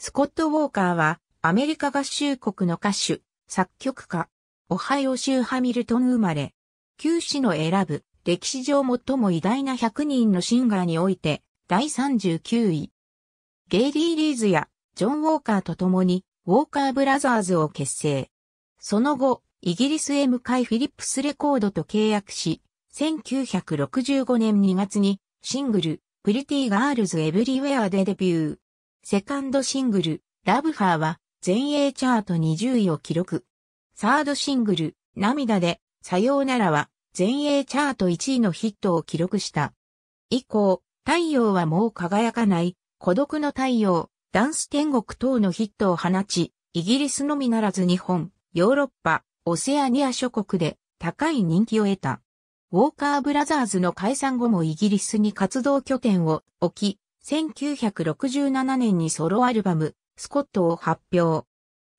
スコット・ウォーカーは、アメリカ合衆国の歌手、作曲家、オハイオ州ハミルトン生まれ、旧市の選ぶ、歴史上最も偉大な100人のシンガーにおいて、第39位。ゲイリー・リーズや、ジョン・ウォーカーと共に、ウォーカー・ブラザーズを結成。その後、イギリスへ向かいフィリップスレコードと契約し、1965年2月に、シングル、プリティ・ガールズ・エブリウェアでデビュー。セカンドシングル、ラブファーは全英チャート20位を記録。サードシングル、涙で、さようならは、全英チャート1位のヒットを記録した。以降、太陽はもう輝かない、孤独の太陽、ダンス天国等のヒットを放ち、イギリスのみならず日本、ヨーロッパ、オセアニア諸国で高い人気を得た。ウォーカーブラザーズの解散後もイギリスに活動拠点を置き、1967年にソロアルバム、スコットを発表。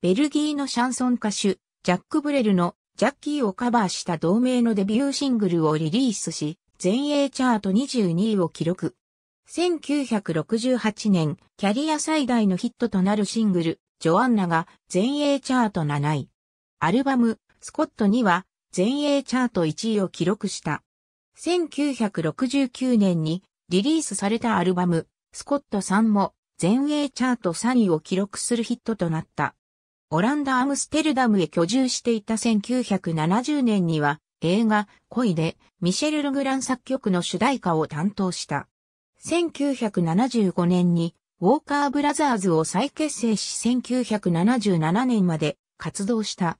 ベルギーのシャンソン歌手、ジャック・ブレルのジャッキーをカバーした同名のデビューシングルをリリースし、全英チャート22位を記録。1968年、キャリア最大のヒットとなるシングル、ジョアンナが全英チャート7位。アルバム、スコットには全英チャート1位を記録した。1969年にリリースされたアルバム、スコットさんも全英チャート3位を記録するヒットとなった。オランダ・アムステルダムへ居住していた1970年には映画恋でミシェル・ルグラン作曲の主題歌を担当した。1975年にウォーカーブラザーズを再結成し1977年まで活動した。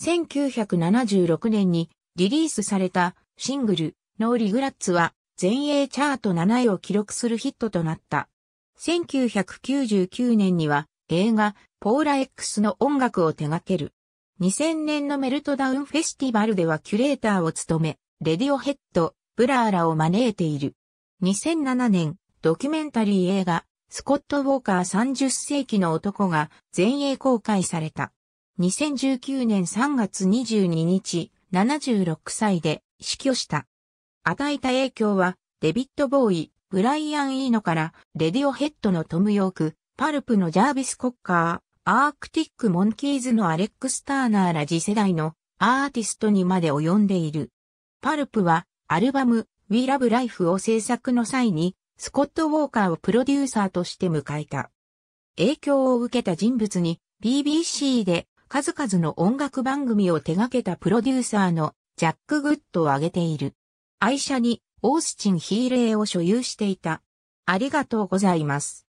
1976年にリリースされたシングルノーリグラッツは全英チャート7位を記録するヒットとなった。1999年には映画ポーラ X の音楽を手掛ける。2000年のメルトダウンフェスティバルではキュレーターを務め、レディオヘッド、ブラーラを招いている。2007年、ドキュメンタリー映画、スコット・ウォーカー30世紀の男が全英公開された。2019年3月22日、76歳で死去した。与えた影響は、デビッド・ボーイ、ブライアン・イーノから、レディオヘッドのトム・ヨーク、パルプのジャービス・コッカー、アークティック・モンキーズのアレックス・ターナーら次世代のアーティストにまで及んでいる。パルプは、アルバム、We Love Life を制作の際に、スコット・ウォーカーをプロデューサーとして迎えた。影響を受けた人物に、BBC で数々の音楽番組を手掛けたプロデューサーのジャック・グッドを挙げている。愛車にオースチン・ヒーレーを所有していた。ありがとうございます。